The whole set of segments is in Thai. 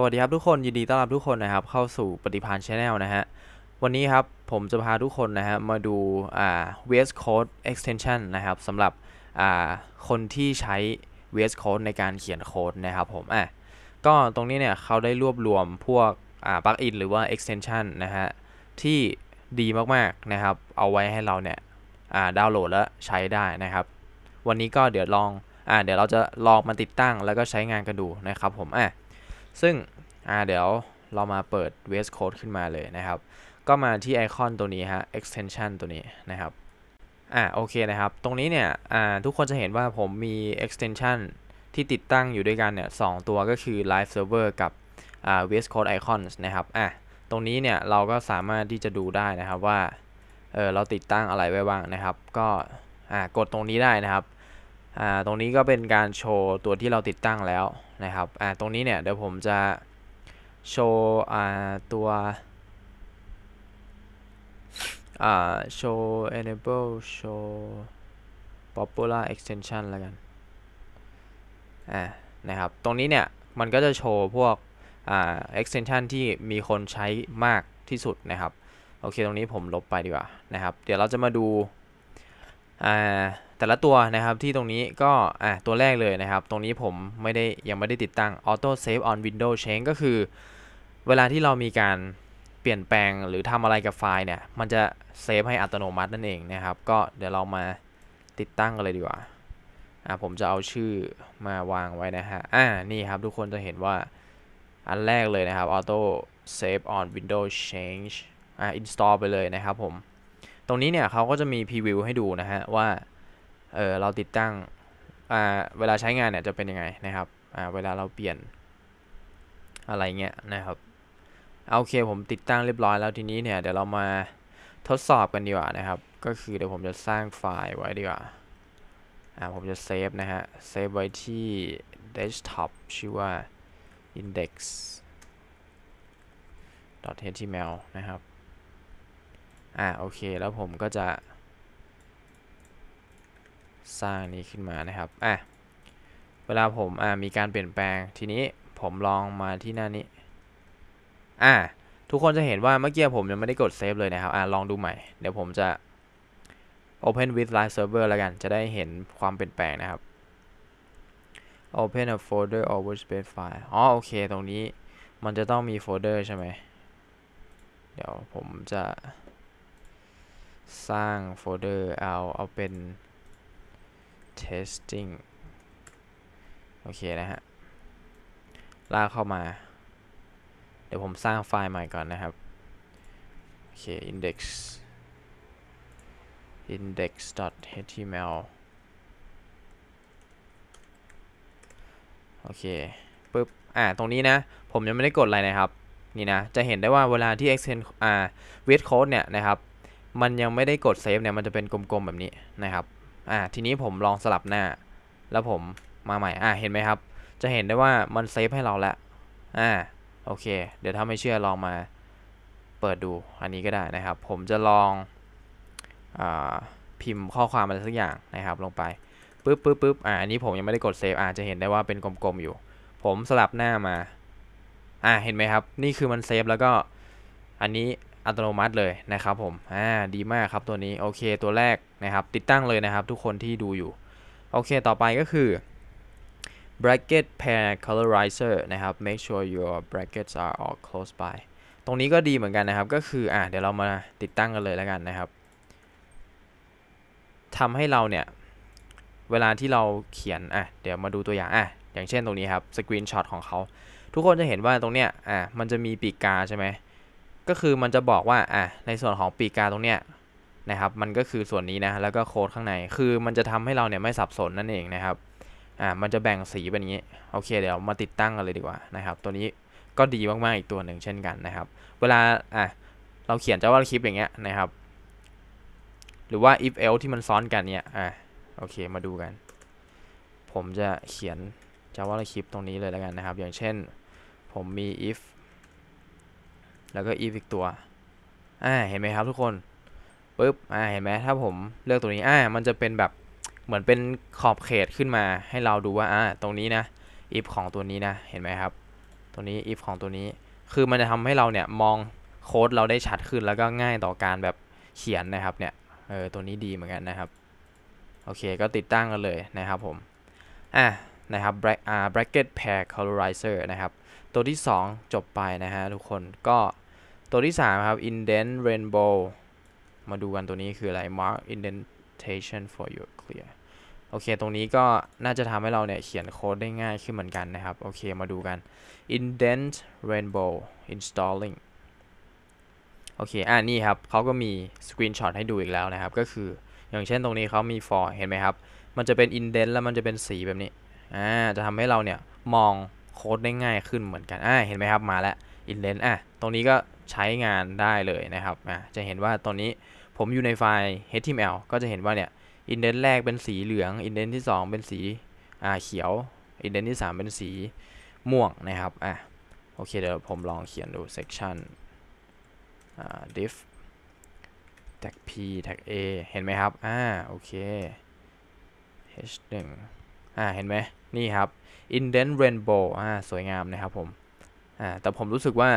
สวัสดีครับทุกคน ยินดีต้อนรับทุกคนนะครับ เข้าสู่ปฏิพานชาแนลนะฮะ วันนี้ครับ ผมจะพาทุกคนนะฮะมาดูอ่า VS Code Extension นะครับสำหรับ อ่า คนที่ใช้ VS Code ในการเขียนโค้ดนะครับผมอ่ะก็ตรงนี้เนี่ย เขาได้รวบรวมพวก อ่าปลั๊กอินหรือว่า Extension นะฮะ ที่ดีมาก ๆ นะครับ เอาไว้ให้เราเนี่ย อ่า ดาวน์โหลดแล้วใช้ได้นะครับวันนี้ก็เดี๋ยวลองอ่าเดี๋ยวเราจะลองมาติดตั้ง แล้วก็ใช้งานกันดูนะครับผมอ่ะซึ่งเดี๋ยวเรามาเปิด VS Code ขึ้นมาเลยนะครับ ก็มาที่ไอคอนตัวนี้ฮะ extension ตัวนี้นะครับ อ่าโอเคนะครับ ตรงนี้เนี่ยอ่าทุกคนจะเห็นว่าผมมี extension ที่ติดตั้งอยู่ด้วยกันเนี่ยสตัวก็คือ live server กับอ่า VS Code icons นะครับ อ่าตรงนี้เนี่ยเราก็สามารถที่จะดูได้นะครับว่าเออเราติดตั้งอะไรไว้บ้างนะครับ ก็อ่ากดตรงนี้ได้นะครับ อ่าตรงนี้ก็เป็นการโชว์ตัวที่เราติดตั้งแล้วนะครับ อ่าตรงนี้เนี่ยเดี๋ยวผมจะโชว์อ่า ตัว อ่า์ enable show popular extension แล้วกันอ่านะครับ ตรงนี้เนี่ยมันก็จะโชว์พวกอ่า extension ที่มีคนใช้มากที่สุดนะครับ โอเคตรงนี้ผมลบไปดีกว่านะครับ เดี๋ยวเราจะมาดูอ่าแต่ละตัวนะครับที่ตรงนี้ก็อ่ะตัวแรกเลยนะครับ ตรงนี้ผมไม่ได้ยังไม่ได้ติดตั้ง Auto Save on w i n d o w Change ก็คือ เวลาที่เรามีการเปลี่ยนแปลงหรือทำอะไรกับไฟล์เนี่ย มันจะเซฟให้อัตโนมัตินั่นเองนะครับ ก็เดี๋ยวเรามาติดตั้งกันเลยดีกว่าอ่ะ ผมจะเอาชื่อมาวางไว้นะฮะ อ่านี่ครับทุกคนจะเห็นว่าอันแรกเลยนะครับ Auto Save on w i n d o w Change อ่ะ install ไปเลยนะครับผมตรงนี้เนี่ยเขาก็จะมี preview ให้ดูนะฮะว่าเออเราติดตั้งอ่าเวลาใช้งานเนี่ยจะเป็นยังไงนะครับอ่าเวลาเราเปลี่ยนอะไรเงี้ยนะครับ โอเคผมติดตั้งเรียบร้อยแล้วทีนี้เนี่ยเดี๋ยวเรามาทดสอบกันดีกว่านะครับ ก็คือเดี๋ยวผมจะสร้างไฟล์ไว้ดีกว่า อ่าผมจะเซฟนะฮะเซฟไว้ที่ desktop ชื่อว่า index html นะครับ อ่าโอเคแล้วผมก็จะสร้างนี้ขึ้นมานะครับ อ่ะ เวลาผมอ่ะมีการเปลี่ยนแปลง ทีนี้ผมลองมาที่หน้านี้ อ่ะทุกคนจะเห็นว่าเมื่อกี้ผมยังไม่ได้กดเซฟเลยนะครับ อ่ะ ลองดูใหม่ เดี๋ยวผมจะ Open with Live Server แล้วกัน จะได้เห็นความเปลี่ยนแปลงนะครับ Open a folder or workspace file อ๋อโอเคตรงนี้มันจะต้องมีโฟลเดอร์ใช่ไหมเดี๋ยวผมจะสร้างโฟลเดอร์เอาเอาเป็น testing โอเคนะฮะ ลากเข้ามา เดี๋ยว ผมสร้างไฟล์ใหม่ก่อนนะครับโอเค index index.html โอเค ปึ๊บ อ่า ตรงนี้นะ ผมยังไม่ได้กดอะไรนะครับ นี่นะ จะเห็นได้ว่าเวลาที่ extend อ่า w i t code เนี่ยนะครับ มันยังไม่ได้กด save เนี่ย มันจะเป็นกลมๆ แบบนี้นะครับอ่า ทีนี้ผมลองสลับหน้า แล้วผมมาใหม่ อ่าเห็นไหมครับจะเห็นได้ว่ามันเซฟให้เราแล้วอ่าโอเค เดี๋ยวถ้าไม่เชื่อลองมา เปิดดูอันนี้ก็ได้นะครับผมจะลองอพิมพ์ข้อความอะไรสักอย่างนะครับ ลงไปปึ๊บปึ๊บปึ๊บอ่าอันนี้ผมยังไม่ได้กดเซฟอาะจะเห็นได้ว่าเป็นกลมๆ อยู่ผมสลับหน้ามา อ่าเห็นไหมครับนี่คือมันเซฟแล้วก็ อันนี้อัตโนมัติเลยนะครับผม อ่า ดีมากครับตัวนี้โอเคตัวแรกนะครับ ติดตั้งเลยนะครับ ทุกคนที่ดูอยู่โอเคต่อไปก็คือ bracket pair colorizer นะครับ make sure your brackets are all close by ตรงนี้ก็ดีเหมือนกันนะครับ ก็คืออ่าเดี๋ยวเรามาติดตั้งกันเลยแล้วกันนะครับทำให้เราเนี่ยเวลาที่เราเขียนอ่ะเดี๋ยวมาดูตัวอย่างอ่ะอย่างเช่นตรงนี้ครับสกรีนช็อตของเขาทุกคนจะเห็นว่าตรงเนี้ยอ่ะมันจะมีปีกกาใช่ไหมก็คือมันจะบอกว่าอ่ะในส่วนของปีกาตรงเนี้ยนะครับ มันก็คือส่วนนี้นะแล้วก็โค้ดข้างในคือมันจะทำให้เราเนี่ยไม่สับสนนั่นเองนะครับอ่ามันจะแบ่งสีเป็นอย่างนี้โอเคเดี๋ยวมาติดตั้งกันเลยดีกว่านะครับตัวนี้ก็ดีมากๆอีกตัวหนึ่งเช่นกันนะครับ เวลาอ่ะเราเขียน Java คลิปอย่างเงี้ยนะครับ หรือว่า if else ที่มันซ้อนกันเนี่ยอ่ะโอเคมาดูกัน ผมจะเขียน Java คลิปตรงนี้เลยแล้วกันนะครับ อย่างเช่นผมมี if แล้วก็อีฟอีกตัวอ่าเห็นไหมครับ ทุกคนปึ๊บอ่าเห็นไหมถ้าผมเลือกตัวนี้อ่ามันจะเป็นแบบเหมือนเป็นขอบเขตขึ้นมาให้เราดูว่าอ่าตรงนี้นะอีฟของตัวนี้นะเห็นไหมครับ ตัวนี้อีฟของตัวนี้คือมันจะทำให้เราเนี่ยมองโค้ดเราได้ชัดขึ้น แล้วก็ง่ายต่อการแบบเขียนนะครับเนี่ยเออตัวนี้ดีเหมือนกันนะครับ โอเคก็ติดตั้งกันเลยนะครับ ผมอ่านะครับ bracket pair colorizer นะครับตัวที่ 2 จบไปนะฮะทุกคนก็ตัวที่3ครับ indent rainbow มาดูกันตัวนี้คืออะไร mark indentation for your clear โอเคตรงนี้ก็น่าจะทำให้เราเนี่ยเขียนโค้ดได้ง่ายขึ้นเหมือนกันนะครับโอเคมาดูกัน indent rainbow installing โอเคอ่านี่ครับเขาก็มีสกรีนช็อตให้ดูอีกแล้วนะครับ ก็คืออย่างเช่นตรงนี้เขามี for เห็นไหมครับมันจะเป็น indent แล้วมันจะเป็นสีแบบนี้อ่าจะทำให้เราเนี่ยมองโค้ดได้ง่ายขึ้นเหมือนกันอ่าเห็นไหมครับ มาแล้วอินเลนอ่ะตรงนี้ก็ใช้งานได้เลยนะครับอ่ะจะเห็นว่าตอนนี้ผมอยู่ในไฟล์ HTML ก็จะเห็นว่าเนี่ยอินเดนแรกเป็นสีเหลืองอินเดนที่2 เป็นสีอ่าเขียวอินเดนที่ 3 เป็นสีม่วงนะครับ อ่ะ โอเค เดี๋ยวผมลองเขียนดู section อ่า d i v tag p tag a เห็นไหมครับอ่าโอเค h 1อ่าเห็นไหมนี่ครับ indent rainbow อ่าสวยงามนะครับผม อ่าแต่ผมรู้สึกว่า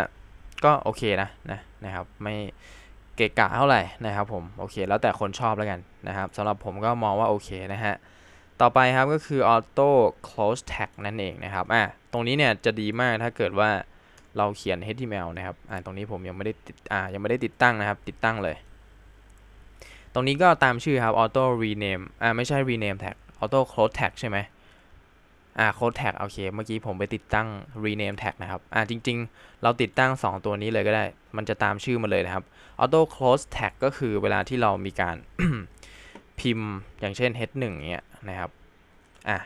ก็โอเคนะนะนะครับ ไม่เกะกะเท่าไหร่นะครับผมโอเคแล้วแต่คนชอบแล้วกันนะครับสำหรับผมก็มองว่าโอเคนะฮะต่อไปครับก็คือ auto close tag นั่นเองนะครับอ่าตรงนี้เนี่ยจะดีมากถ้าเกิดว่าเราเขียน HTML นะครับอ่าตรงนี้ผมยังไม่ได้ติดอ่ายังไม่ได้ติดตั้งนะครับติดตั้งเลย ตรงนี้ก็ตามชื่อครับ auto rename อ่าไม่ใช่ rename tag auto close tag ใช่ไหมอ่า close tag โอเค เมื่อกี้ ผมไปติดตั้ง rename tag นะครับ อ่าจริง ๆ เราติดตั้ง 2 ตัวนี้เลยก็ได้ มันจะตามชื่อมาเลยนะครับ auto close tag ก็คือเวลาที่เรามีการพิมพ์อย่างเช่น h 1เนี้ยนะครับ อ่ะ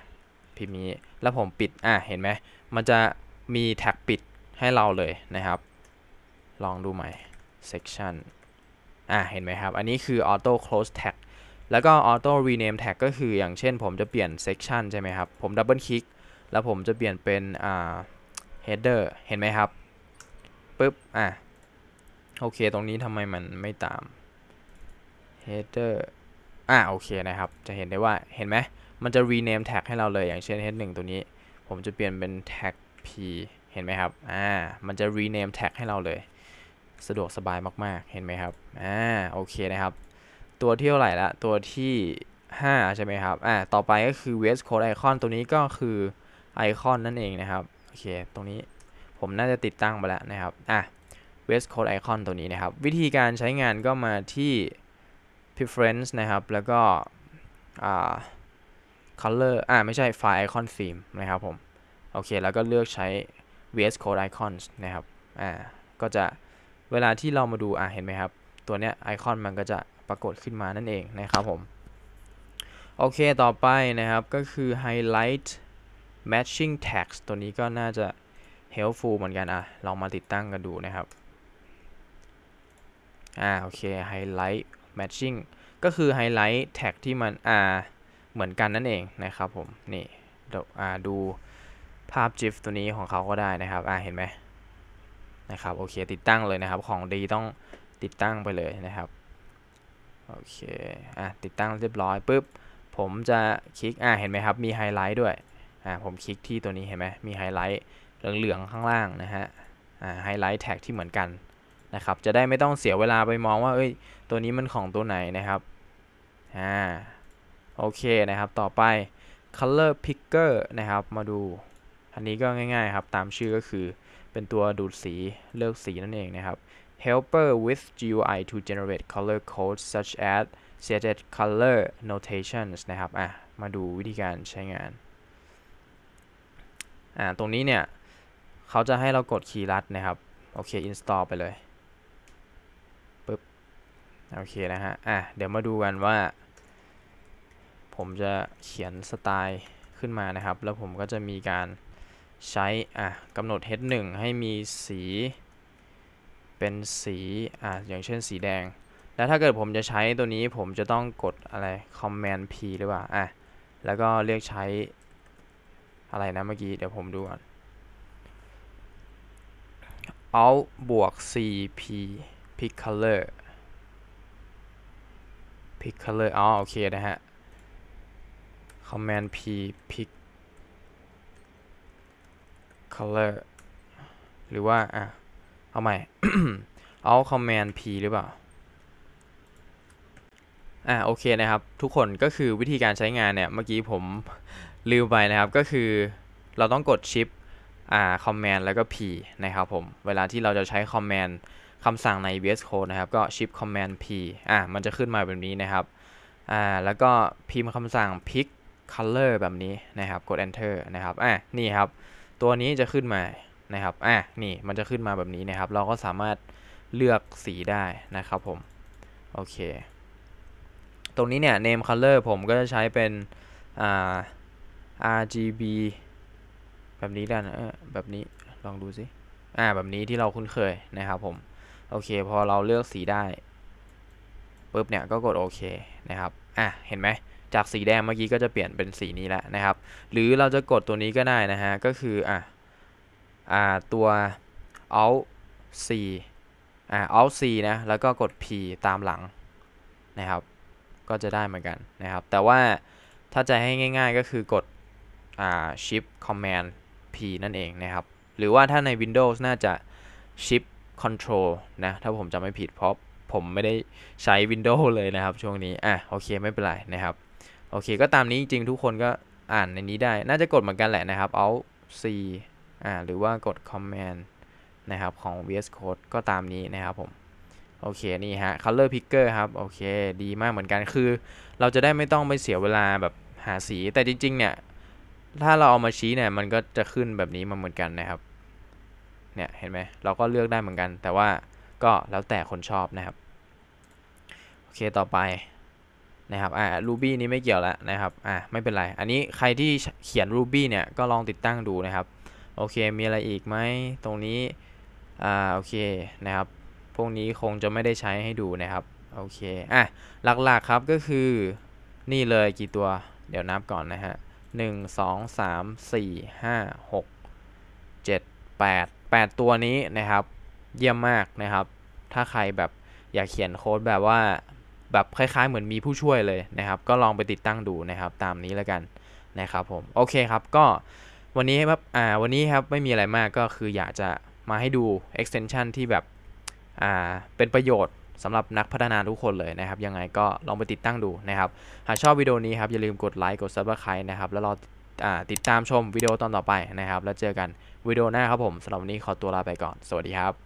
พิมพ์นี้แล้วผมปิด อ่ะเห็นไหม มันจะมีแท็กปิดให้เราเลยนะครับ ลองดูใหม่ section อ่ะเห็นไหมครับ อันนี้คือ auto close tag แล้วก็ auto rename tag ก็คืออย่างเช่น ผมจะเปลี่ยน section ใช่ไหมครับ ผม Double Click แล้วผมจะเปลี่ยนเป็น header เห็นไหมครับ ปึ๊บ อ่ะ โอเค ตรงนี้ทำไมมันไม่ตาม header อ่ะ โอเคนะครับ จะเห็นได้ว่า เห็นไหมมันจะ rename tag ให้เราเลย อย่างเช่น head 1ตัวนี้ ผมจะเปลี่ยนเป็น tag p เห็นไหมครับ อ่า มันจะ rename tag ให้เราเลย สะดวกสบายมาก ๆเห็นไหมครับ อ่า โอเคนะครับตัวที่เท่าไหร่ละตัวที่5ใช่ไหมครับอ่าต่อไปก็คือ v s Code Icon ตัวนี้ก็คือไอคอนนั่นเองนะครับโอเคตรงนี้ผมน่าจะติดตั้งไปแล้วนะครับอ่ะ v s Code Icon ตัวนี้นะครับ วิธีการใช้งานก็มาที่ Preference นะครับแล้วก็อ่า Color อ่าไม่ใช่ไฟล์ Icon Theme นะครับผมโอเคแล้วก็เลือกใช้ VS Code Icons นะครับอ่าก็จะเวลาที่เรามาดูอ่าเห็นไหมครับตัวเนี้ยไอคอนมันก็จะปรากฏขึ้นมานั่นเองนะครับ ผมโอเคต่อไปนะครับก็คือ highlight matching text ตัวนี้ก็น่าจะ helpful เหมือนกันอ่ะลองมาติดตั้งกันดูนะครับอ่าโอเค highlight matching ก็คือ highlight tag ที่มันอ่าเหมือนกันนั่นเองนะครับผมนี่อ่าดูภาพ GIF ตัวนี้ของเขาก็ได้นะครับอ่าเห็นไหมนะครับโอเคติดตั้งเลยนะครับ ของดีต้องติดตั้งไปเลยนะครับโอเค อ่ะ ติดตั้งเรียบร้อยปุ๊บ ผมจะคลิก อ่ะ เห็นไหมครับ มีไฮไลท์ด้วย อ่ะผมคลิกที่ตัวนี้เห็นไหมมีไฮไลท์ เหลืองๆ ข้างล่างนะฮะ อ่า ไฮไลท์แท็กที่เหมือนกัน นะครับ จะได้ไม่ต้องเสียเวลาไปมองว่า เอ้ย ตัวนี้มันของตัวไหนนะครับ อ่า โอเค นะครับ ต่อไป color picker นะครับ มาดู อันนี้ก็ง่ายๆ ครับ ตามชื่อก็คือ เป็นตัวดูดสี เลือกสีนั่นเองนะครับ helper with GUI to generate color codes such as shaded color notations นะครับ อ่ะ มาดูวิธีการใช้งาน อ่าตรงนี้เนี่ยเขาจะให้เรากดคีย์ลัดนะครับ โอเค install ไปเลยปึ๊บโอเคนะฮะ อ่ะ เดี๋ยวมาดูกันว่า ผมจะเขียนสไตล์ขึ้นมานะครับ แล้วผมก็จะมีการใช้ อ่ะ กำหนด h 1ให้มีสีเป็นสี อ่าอย่างเช่นสีแดง แล้วถ้าเกิดผมจะใช้ตัวนี้ผมจะต้องกดอะไร command p หรือเปล่า อ่ะ แล้วก็เรียกใช้ อะไรนะเมื่อกี้ เดี๋ยวผมดูก่อน alt บวก cp pick color pick color อ๋อโอเคนะฮะ command p pick color หรือว่า อ่ะเอาใหม่ เอาคอมเมน d ์ p หรือเปล่าอ่า โอเคนะครับ ทุกคนก็คือวิธีการใช้งานเนี่ย เมื่อกี้ผมลืมไปนะครับ ก็คือเราต้องกดชิปอ่าคอมเมน d ์แล้วก็ p นะครับผมเวลาที่เราจะใช้คอมเมน d ์คำสั่งใน VS Code นะครับ ก็ shift command p อ่ามันจะขึ้นมาแบบนี้นะครับอ่าแล้วก็พิมพ์คำสั่ง pick color แบบนี้นะครับ กด enter นะครับอ่านี่ครับ ตัวนี้จะขึ้นมานะครับ อ่ะ นี่ มันจะขึ้นมาแบบนี้นะครับ เราก็สามารถเลือกสีได้นะครับ ผม โอเค ตรงนี้เนี่ย name color ผมก็จะใช้เป็น อ่า RGB แบบนี้ด้านแบบนี้ ลองดูสิอ่า แบบนี้ที่เราคุ้นเคยนะครับ ผม โอเค พอเราเลือกสีได้ปุ๊บเนี่ยก็กดโอเคนะครับ อ่ะ เห็นไหม จากสีแดง เมื่อกี้ก็จะเปลี่ยนเป็นสีนี้แล้วนะครับ หรือเราจะกดตัวนี้ก็ได้นะฮะ ก็คือ อ่ะตัว alt c alt c นะ แล้วก็กด p ตามหลัง นะครับ ก็จะได้เหมือนกันนะครับ แต่ว่าถ้าจะให้ง่าย ๆก็คือกดอ shift command p นั่นเองนะครับ หรือว่าถ้าใน Windows น่าจะ shift control นะ ถ้าผมจำไม่ผิด เพราะผมไม่ได้ใช้ Windows เลยนะครับช่วงนี้อ่ะโอเค ไม่เป็นไรนะครับ โอเค ก็ตามนี้จริง ๆ ทุกคนก็อ่านในนี้ได้ น่าจะกดเหมือนกันแหละนะครับ alt c ่าหรือว่ากด Command นะครับของ VS Code ก็ตามนี้นะครับผม โอเคนี่ฮะ color picker ครับ โอเคดีมากเหมือนกันคือ เราจะได้ไม่ต้องไปเสียเวลาแบบหาสีแต่จริงๆเนี่ยถ้าเราเอามาชี้เนี่ยมันก็จะขึ้นแบบนี้มาเหมือนกันนะครับเนี่ยเห็นไหมเราก็เลือกได้เหมือนกัน แต่ว่าก็แล้วแต่คนชอบนะครับโอเคต่อไปนะครับอ่า Ruby นี้ไม่เกี่ยวแล้วนะครับอ่าไม่เป็นไรอันนี้ใครที่เขียน Ruby เนี่ยก็ลองติดตั้งดูนะครับโอเค มีอะไรอีกไหม ตรงนี้ อ่า โอเค นะครับ พวกนี้คงจะไม่ได้ใช้ให้ดูนะครับ โอเค อ่ะ หลักๆ ครับ ก็คือ นี่เลย กี่ตัว เดี๋ยวนับก่อน นะ ฮะหนึ่งสองสามสี่ห้าหกเจ็ดแปดแปดตัวนี้นะครับ เยี่ยมมากนะครับ ถ้าใครแบบ อยากเขียนโค้ดแบบว่า แบบ คล้าย ๆ เหมือนมีผู้ช่วยเลยนะครับ ก็ลองไปติดตั้งดูนะครับ ตามนี้แล้วกัน นะครับผม โอเคครับ ก็วันนี้ครับ อ่า วันนี้ครับ ไม่มีอะไรมากก็คืออยากจะมาให้ดู extension ที่แบบ อ่า เป็นประโยชน์สำหรับนักพัฒนาทุกคนเลยนะครับ ยังไงก็ลองไปติดตั้งดูนะครับ หากชอบวิดีโอนี้ครับ อย่าลืมกดไลค์ กด subscribe นะครับ แล้วรอาติดตามชมวิดีโอตอนต่อไปนะครับ แล้วเจอกันวิดีโอหน้าครับผม สำหรับวันนี้ขอตัวลาไปก่อน สวัสดีครับ